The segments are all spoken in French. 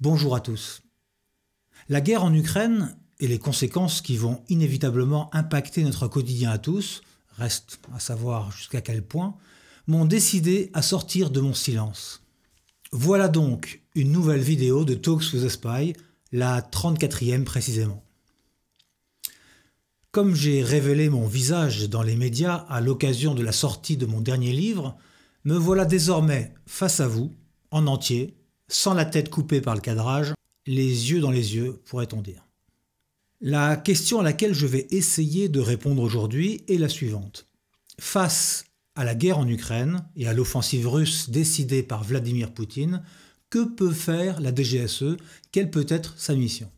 Bonjour à tous. La guerre en Ukraine et les conséquences qui vont inévitablement impacter notre quotidien à tous, reste à savoir jusqu'à quel point, m'ont décidé à sortir de mon silence. Voilà donc une nouvelle vidéo de Talks with a Spy, la 34e précisément. Comme j'ai révélé mon visage dans les médias à l'occasion de la sortie de mon dernier livre, me voilà désormais face à vous, en entier, sans la tête coupée par le cadrage, les yeux dans les yeux, pourrait-on dire. La question à laquelle je vais essayer de répondre aujourd'hui est la suivante. Face à la guerre en Ukraine et à l'offensive russe décidée par Vladimir Poutine, que peut faire la DGSE Quelle peut être sa mission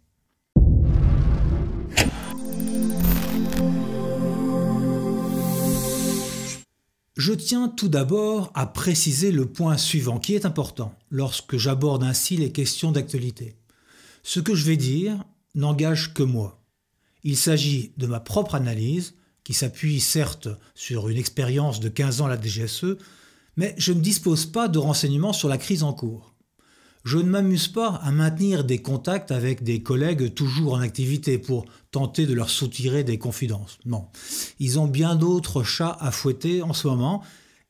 Je tiens tout d'abord à préciser le point suivant qui est important lorsque j'aborde ainsi les questions d'actualité. Ce que je vais dire n'engage que moi. Il s'agit de ma propre analyse, qui s'appuie certes sur une expérience de 15 ans à la DGSE, mais je ne dispose pas de renseignements sur la crise en cours je ne m'amuse pas à maintenir des contacts avec des collègues toujours en activité pour tenter de leur soutirer des confidences. Non. Ils ont bien d'autres chats à fouetter en ce moment,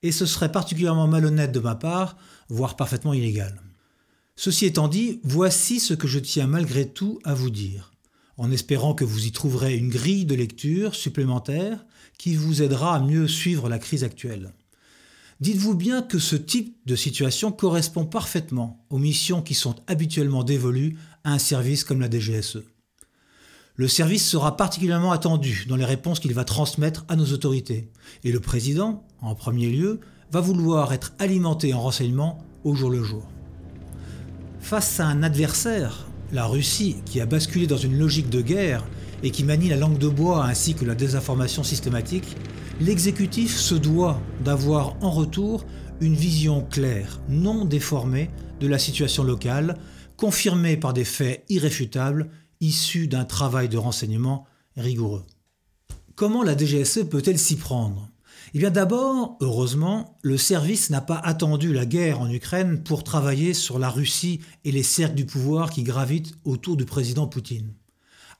et ce serait particulièrement malhonnête de ma part, voire parfaitement illégal. Ceci étant dit, voici ce que je tiens malgré tout à vous dire, en espérant que vous y trouverez une grille de lecture supplémentaire qui vous aidera à mieux suivre la crise actuelle. Dites-vous bien que ce type de situation correspond parfaitement aux missions qui sont habituellement dévolues à un service comme la DGSE. Le service sera particulièrement attendu dans les réponses qu'il va transmettre à nos autorités, et le président, en premier lieu, va vouloir être alimenté en renseignements au jour le jour. Face à un adversaire, la Russie, qui a basculé dans une logique de guerre et qui manie la langue de bois ainsi que la désinformation systématique, l'exécutif se doit d'avoir en retour une vision claire, non déformée, de la situation locale, confirmée par des faits irréfutables issus d'un travail de renseignement rigoureux. Comment la DGSE peut-elle s'y prendre Eh bien d'abord, heureusement, le service n'a pas attendu la guerre en Ukraine pour travailler sur la Russie et les cercles du pouvoir qui gravitent autour du président Poutine.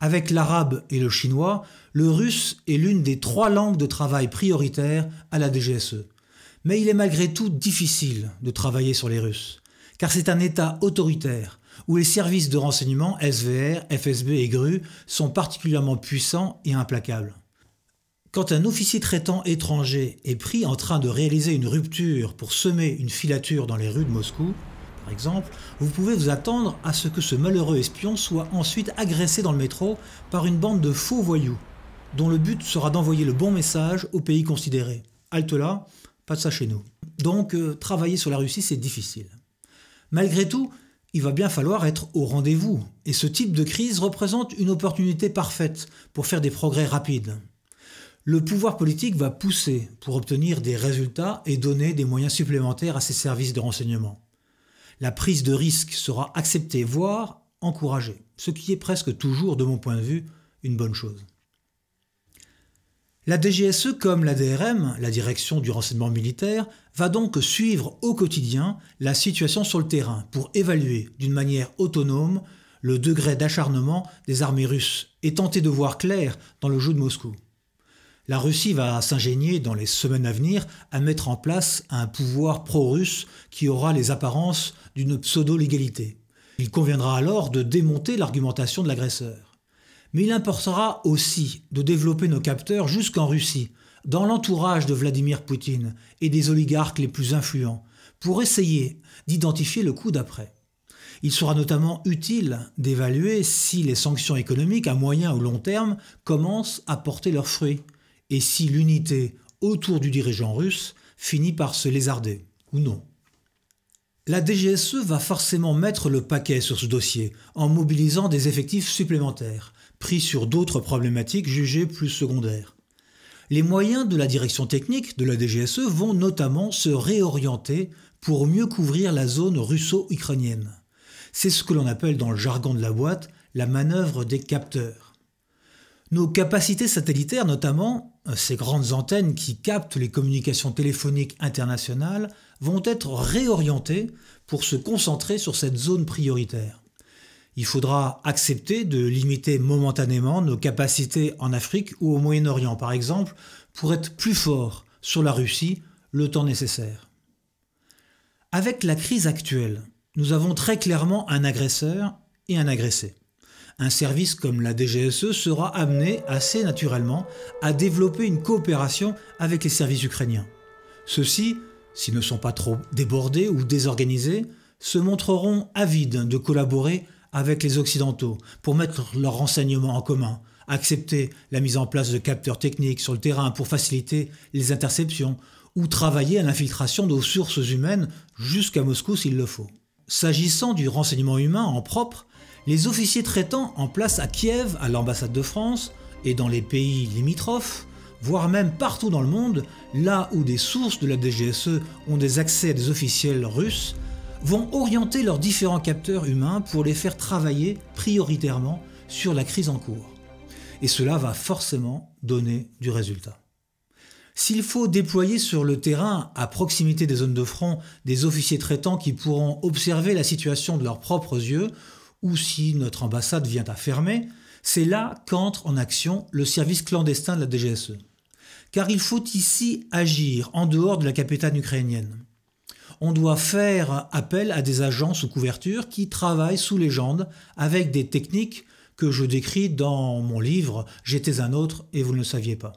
Avec l'arabe et le chinois, le russe est l'une des trois langues de travail prioritaires à la DGSE. Mais il est malgré tout difficile de travailler sur les Russes, car c'est un État autoritaire où les services de renseignement SVR, FSB et GRU sont particulièrement puissants et implacables. Quand un officier traitant étranger est pris en train de réaliser une rupture pour semer une filature dans les rues de Moscou, par exemple, vous pouvez vous attendre à ce que ce malheureux espion soit ensuite agressé dans le métro par une bande de faux voyous, dont le but sera d'envoyer le bon message au pays considéré. Halte là, pas de ça chez nous. Donc, euh, travailler sur la Russie, c'est difficile. Malgré tout, il va bien falloir être au rendez-vous, et ce type de crise représente une opportunité parfaite pour faire des progrès rapides. Le pouvoir politique va pousser pour obtenir des résultats et donner des moyens supplémentaires à ses services de renseignement la prise de risque sera acceptée, voire encouragée, ce qui est presque toujours, de mon point de vue, une bonne chose. La DGSE, comme la DRM, la direction du renseignement militaire, va donc suivre au quotidien la situation sur le terrain pour évaluer d'une manière autonome le degré d'acharnement des armées russes et tenter de voir clair dans le jeu de Moscou. La Russie va s'ingénier dans les semaines à venir à mettre en place un pouvoir pro-russe qui aura les apparences d'une pseudo-légalité. Il conviendra alors de démonter l'argumentation de l'agresseur. Mais il importera aussi de développer nos capteurs jusqu'en Russie, dans l'entourage de Vladimir Poutine et des oligarques les plus influents, pour essayer d'identifier le coup d'après. Il sera notamment utile d'évaluer si les sanctions économiques à moyen ou long terme commencent à porter leurs fruits et si l'unité autour du dirigeant russe finit par se lézarder ou non. La DGSE va forcément mettre le paquet sur ce dossier en mobilisant des effectifs supplémentaires, pris sur d'autres problématiques jugées plus secondaires. Les moyens de la direction technique de la DGSE vont notamment se réorienter pour mieux couvrir la zone russo-ukrainienne. C'est ce que l'on appelle dans le jargon de la boîte la manœuvre des capteurs. Nos capacités satellitaires, notamment euh, ces grandes antennes qui captent les communications téléphoniques internationales, vont être réorientées pour se concentrer sur cette zone prioritaire. Il faudra accepter de limiter momentanément nos capacités en Afrique ou au Moyen-Orient, par exemple, pour être plus fort sur la Russie le temps nécessaire. Avec la crise actuelle, nous avons très clairement un agresseur et un agressé un service comme la DGSE sera amené assez naturellement à développer une coopération avec les services ukrainiens. Ceux-ci, s'ils ne sont pas trop débordés ou désorganisés, se montreront avides de collaborer avec les Occidentaux pour mettre leurs renseignements en commun, accepter la mise en place de capteurs techniques sur le terrain pour faciliter les interceptions ou travailler à l'infiltration de sources humaines jusqu'à Moscou s'il le faut. S'agissant du renseignement humain en propre, les officiers traitants en place à Kiev, à l'ambassade de France et dans les pays limitrophes, voire même partout dans le monde, là où des sources de la DGSE ont des accès à des officiels russes, vont orienter leurs différents capteurs humains pour les faire travailler prioritairement sur la crise en cours. Et cela va forcément donner du résultat. S'il faut déployer sur le terrain, à proximité des zones de front, des officiers traitants qui pourront observer la situation de leurs propres yeux, ou si notre ambassade vient à fermer, c'est là qu'entre en action le service clandestin de la DGSE. Car il faut ici agir en dehors de la capitale ukrainienne. On doit faire appel à des agents sous couverture qui travaillent sous légende avec des techniques que je décris dans mon livre J'étais un autre et vous ne le saviez pas.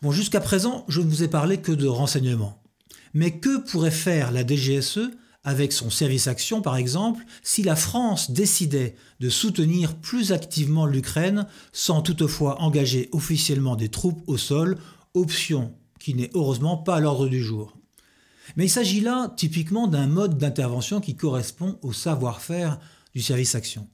Bon, jusqu'à présent, je ne vous ai parlé que de renseignements. Mais que pourrait faire la DGSE avec son service action par exemple, si la France décidait de soutenir plus activement l'Ukraine sans toutefois engager officiellement des troupes au sol, option qui n'est heureusement pas à l'ordre du jour. Mais il s'agit là typiquement d'un mode d'intervention qui correspond au savoir-faire du service action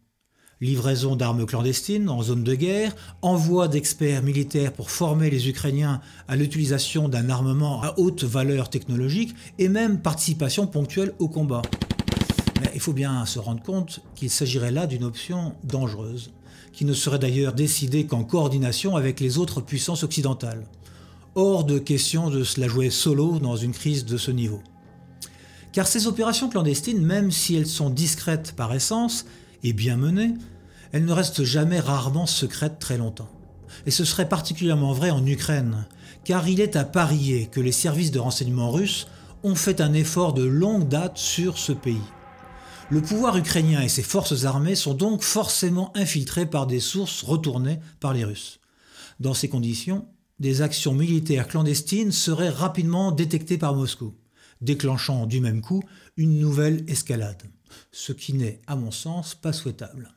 livraison d'armes clandestines en zone de guerre, envoi d'experts militaires pour former les Ukrainiens à l'utilisation d'un armement à haute valeur technologique et même participation ponctuelle au combat. il faut bien se rendre compte qu'il s'agirait là d'une option dangereuse, qui ne serait d'ailleurs décidée qu'en coordination avec les autres puissances occidentales. Hors de question de se la jouer solo dans une crise de ce niveau. Car ces opérations clandestines, même si elles sont discrètes par essence, et bien menée, elle ne reste jamais rarement secrète très longtemps. Et ce serait particulièrement vrai en Ukraine, car il est à parier que les services de renseignement russes ont fait un effort de longue date sur ce pays. Le pouvoir ukrainien et ses forces armées sont donc forcément infiltrés par des sources retournées par les Russes. Dans ces conditions, des actions militaires clandestines seraient rapidement détectées par Moscou, déclenchant du même coup une nouvelle escalade ce qui n'est, à mon sens, pas souhaitable.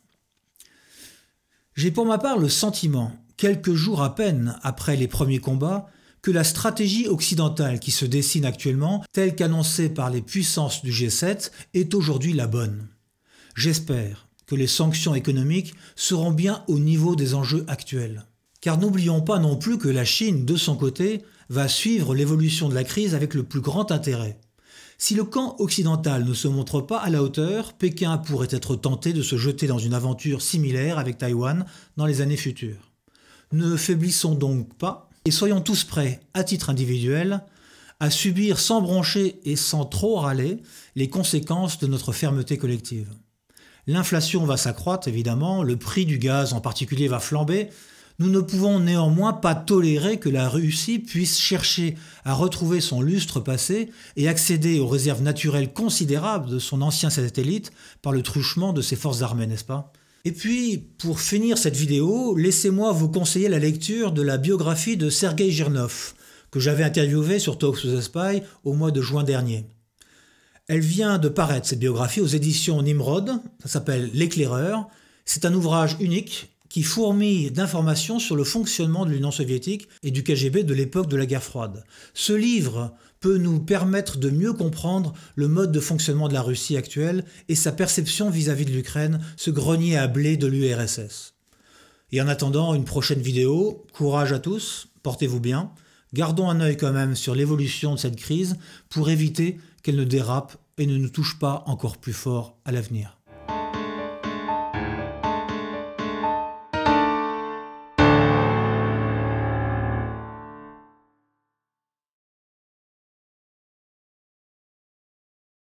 J'ai pour ma part le sentiment, quelques jours à peine après les premiers combats, que la stratégie occidentale qui se dessine actuellement, telle qu'annoncée par les puissances du G7, est aujourd'hui la bonne. J'espère que les sanctions économiques seront bien au niveau des enjeux actuels. Car n'oublions pas non plus que la Chine, de son côté, va suivre l'évolution de la crise avec le plus grand intérêt. Si le camp occidental ne se montre pas à la hauteur, Pékin pourrait être tenté de se jeter dans une aventure similaire avec Taïwan dans les années futures. Ne faiblissons donc pas et soyons tous prêts, à titre individuel, à subir sans broncher et sans trop râler les conséquences de notre fermeté collective. L'inflation va s'accroître, évidemment, le prix du gaz en particulier va flamber, nous ne pouvons néanmoins pas tolérer que la Russie puisse chercher à retrouver son lustre passé et accéder aux réserves naturelles considérables de son ancien satellite par le truchement de ses forces armées, n'est-ce pas Et puis, pour finir cette vidéo, laissez-moi vous conseiller la lecture de la biographie de Sergei Girnov, que j'avais interviewé sur Talks Spy au mois de juin dernier. Elle vient de paraître, cette biographie, aux éditions Nimrod, ça s'appelle L'éclaireur, c'est un ouvrage unique qui fourmille d'informations sur le fonctionnement de l'Union soviétique et du KGB de l'époque de la guerre froide. Ce livre peut nous permettre de mieux comprendre le mode de fonctionnement de la Russie actuelle et sa perception vis-à-vis de l'Ukraine, ce grenier à blé de l'URSS. Et en attendant une prochaine vidéo, courage à tous, portez-vous bien, gardons un œil quand même sur l'évolution de cette crise pour éviter qu'elle ne dérape et ne nous touche pas encore plus fort à l'avenir.